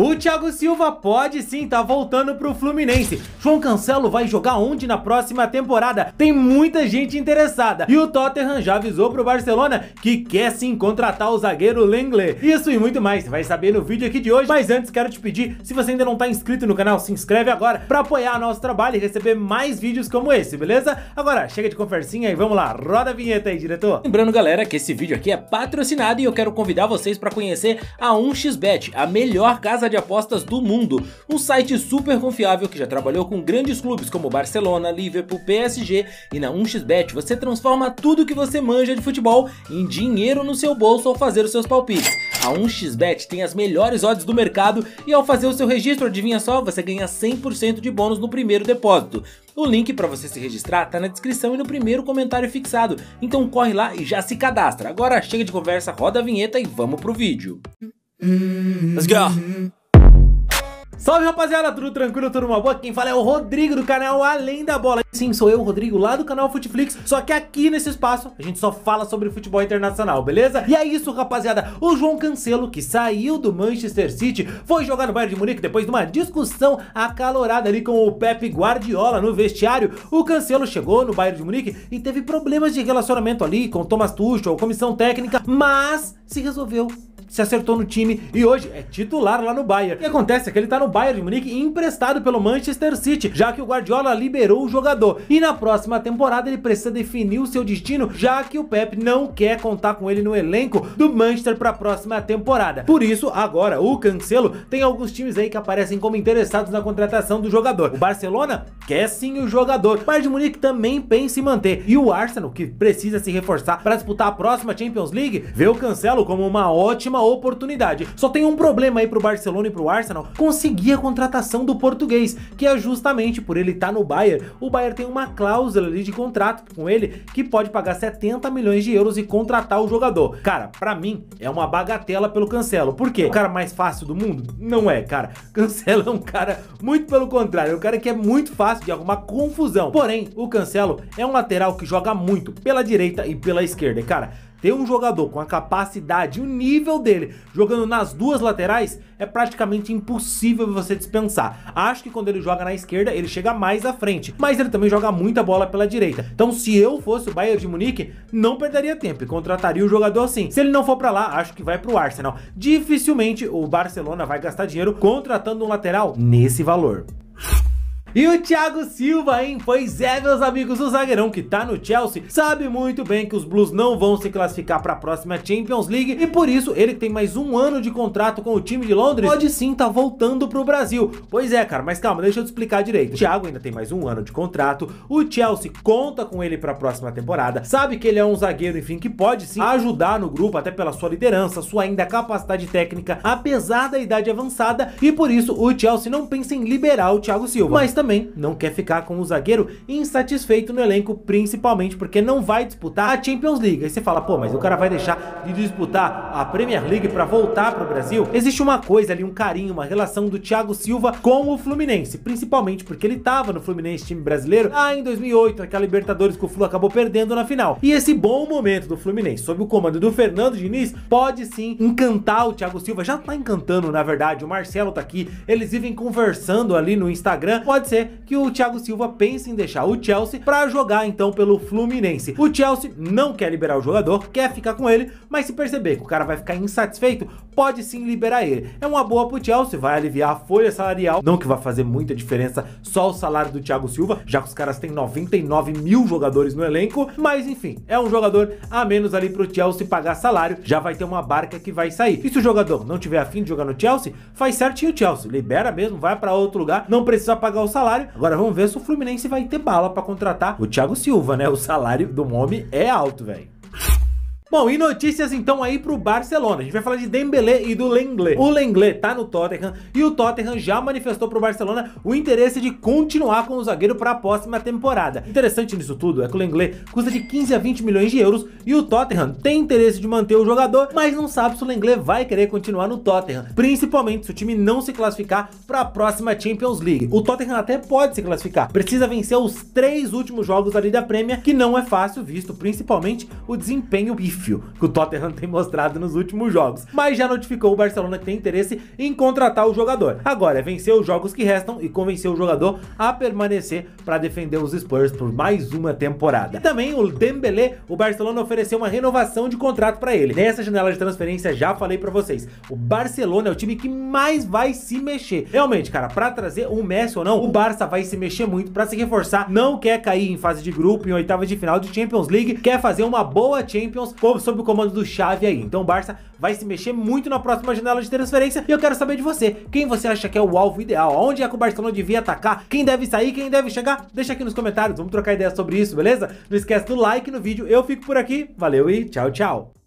O Thiago Silva pode sim tá voltando pro Fluminense. João Cancelo vai jogar onde na próxima temporada? Tem muita gente interessada. E o Tottenham já avisou pro Barcelona que quer sim contratar o zagueiro Lenglet. Isso e muito mais, vai saber no vídeo aqui de hoje. Mas antes quero te pedir, se você ainda não tá inscrito no canal, se inscreve agora para apoiar nosso trabalho e receber mais vídeos como esse, beleza? Agora chega de conversinha e vamos lá, roda a vinheta aí, diretor. Lembrando, galera, que esse vídeo aqui é patrocinado e eu quero convidar vocês para conhecer a 1xBet, a melhor casa de apostas do mundo, um site super confiável que já trabalhou com grandes clubes como Barcelona, Liverpool, PSG e na 1xBet você transforma tudo que você manja de futebol em dinheiro no seu bolso ao fazer os seus palpites. A 1xBet tem as melhores odds do mercado e ao fazer o seu registro, adivinha só, você ganha 100% de bônus no primeiro depósito. O link para você se registrar tá na descrição e no primeiro comentário fixado. Então corre lá e já se cadastra. Agora chega de conversa, roda a vinheta e vamos pro vídeo. Let's go. Salve rapaziada, tudo tranquilo, tudo uma boa? Quem fala é o Rodrigo do canal Além da Bola Sim, sou eu, Rodrigo, lá do canal Futeflix Só que aqui nesse espaço a gente só fala sobre futebol internacional, beleza? E é isso rapaziada, o João Cancelo que saiu do Manchester City Foi jogar no Bayern de Munique depois de uma discussão acalorada ali com o Pep Guardiola no vestiário O Cancelo chegou no Bayern de Munique e teve problemas de relacionamento ali com Thomas Tuchel, comissão técnica Mas se resolveu se acertou no time e hoje é titular lá no Bayern. O que acontece é que ele tá no Bayern de Munique emprestado pelo Manchester City, já que o Guardiola liberou o jogador. E na próxima temporada ele precisa definir o seu destino, já que o Pep não quer contar com ele no elenco do Manchester para a próxima temporada. Por isso, agora o Cancelo tem alguns times aí que aparecem como interessados na contratação do jogador. O Barcelona quer sim o jogador, o Bayern de Munique também pensa em manter. E o Arsenal, que precisa se reforçar para disputar a próxima Champions League, vê o Cancelo como uma ótima uma oportunidade. Só tem um problema aí pro Barcelona e pro Arsenal conseguir a contratação do português, que é justamente por ele estar tá no Bayern, o Bayern tem uma cláusula ali de contrato com ele que pode pagar 70 milhões de euros e contratar o jogador. Cara, pra mim é uma bagatela pelo Cancelo. Por quê? O cara mais fácil do mundo? Não é, cara. Cancelo é um cara muito pelo contrário, é um cara que é muito fácil de arrumar confusão. Porém, o Cancelo é um lateral que joga muito pela direita e pela esquerda. E, cara, ter um jogador com a capacidade e o nível dele jogando nas duas laterais é praticamente impossível você dispensar. Acho que quando ele joga na esquerda, ele chega mais à frente, mas ele também joga muita bola pela direita. Então, se eu fosse o Bayern de Munique, não perderia tempo e contrataria o jogador assim. Se ele não for para lá, acho que vai para o Arsenal. Dificilmente o Barcelona vai gastar dinheiro contratando um lateral nesse valor. E o Thiago Silva, hein? Pois é, meus amigos, o zagueirão que tá no Chelsea sabe muito bem que os Blues não vão se classificar para a próxima Champions League e por isso ele tem mais um ano de contrato com o time de Londres pode sim tá voltando pro Brasil. Pois é, cara, mas calma, deixa eu te explicar direito. O Thiago ainda tem mais um ano de contrato, o Chelsea conta com ele para a próxima temporada, sabe que ele é um zagueiro, enfim, que pode sim ajudar no grupo até pela sua liderança, sua ainda capacidade técnica, apesar da idade avançada e por isso o Chelsea não pensa em liberar o Thiago Silva. Mas também não quer ficar com o zagueiro insatisfeito no elenco, principalmente porque não vai disputar a Champions League. Aí você fala, pô, mas o cara vai deixar de disputar a Premier League para voltar para o Brasil? Existe uma coisa ali, um carinho, uma relação do Thiago Silva com o Fluminense, principalmente porque ele estava no Fluminense, time brasileiro, lá em 2008, naquela Libertadores que o Flu acabou perdendo na final. E esse bom momento do Fluminense, sob o comando do Fernando Diniz, pode sim encantar o Thiago Silva, já tá encantando, na verdade, o Marcelo tá aqui, eles vivem conversando ali no Instagram, pode ser que o Thiago Silva pense em deixar o Chelsea para jogar então pelo Fluminense. O Chelsea não quer liberar o jogador, quer ficar com ele, mas se perceber que o cara vai ficar insatisfeito, pode sim liberar ele. É uma boa pro Chelsea, vai aliviar a folha salarial, não que vá fazer muita diferença só o salário do Thiago Silva, já que os caras têm 99 mil jogadores no elenco, mas enfim, é um jogador a menos ali pro Chelsea pagar salário, já vai ter uma barca que vai sair. E se o jogador não tiver afim de jogar no Chelsea, faz certinho o Chelsea, libera mesmo, vai para outro lugar, não precisa pagar o salário salário. Agora vamos ver se o Fluminense vai ter bala para contratar o Thiago Silva, né? O salário do homem é alto, velho. Bom, e notícias então aí pro Barcelona. A gente vai falar de Dembélé e do Lenglet. O Lenglet tá no Tottenham e o Tottenham já manifestou pro Barcelona o interesse de continuar com o zagueiro para a próxima temporada. Interessante nisso tudo é que o Lenglet custa de 15 a 20 milhões de euros e o Tottenham tem interesse de manter o jogador, mas não sabe se o Lenglet vai querer continuar no Tottenham, principalmente se o time não se classificar para a próxima Champions League. O Tottenham até pode se classificar, precisa vencer os três últimos jogos ali da Premier, que não é fácil visto principalmente o desempenho pífio que o Tottenham tem mostrado nos últimos jogos, mas já notificou o Barcelona que tem interesse em contratar o jogador. Agora é vencer os jogos que restam e convencer o jogador a permanecer para defender os Spurs por mais uma temporada. E também o Dembélé, o Barcelona ofereceu uma renovação de contrato para ele. Nessa janela de transferência já falei para vocês, o Barcelona é o time que mais vai se mexer. Realmente, cara, para trazer um Messi ou não, o Barça vai se mexer muito para se reforçar. Não quer cair em fase de grupo, em oitava de final de Champions League, quer fazer uma boa Champions com sob o comando do Xavi aí. Então o Barça vai se mexer muito na próxima janela de transferência e eu quero saber de você, quem você acha que é o alvo ideal? Onde é que o Barcelona devia atacar? Quem deve sair? Quem deve chegar? Deixa aqui nos comentários, vamos trocar ideia sobre isso, beleza? Não esquece do like no vídeo, eu fico por aqui, valeu e tchau, tchau!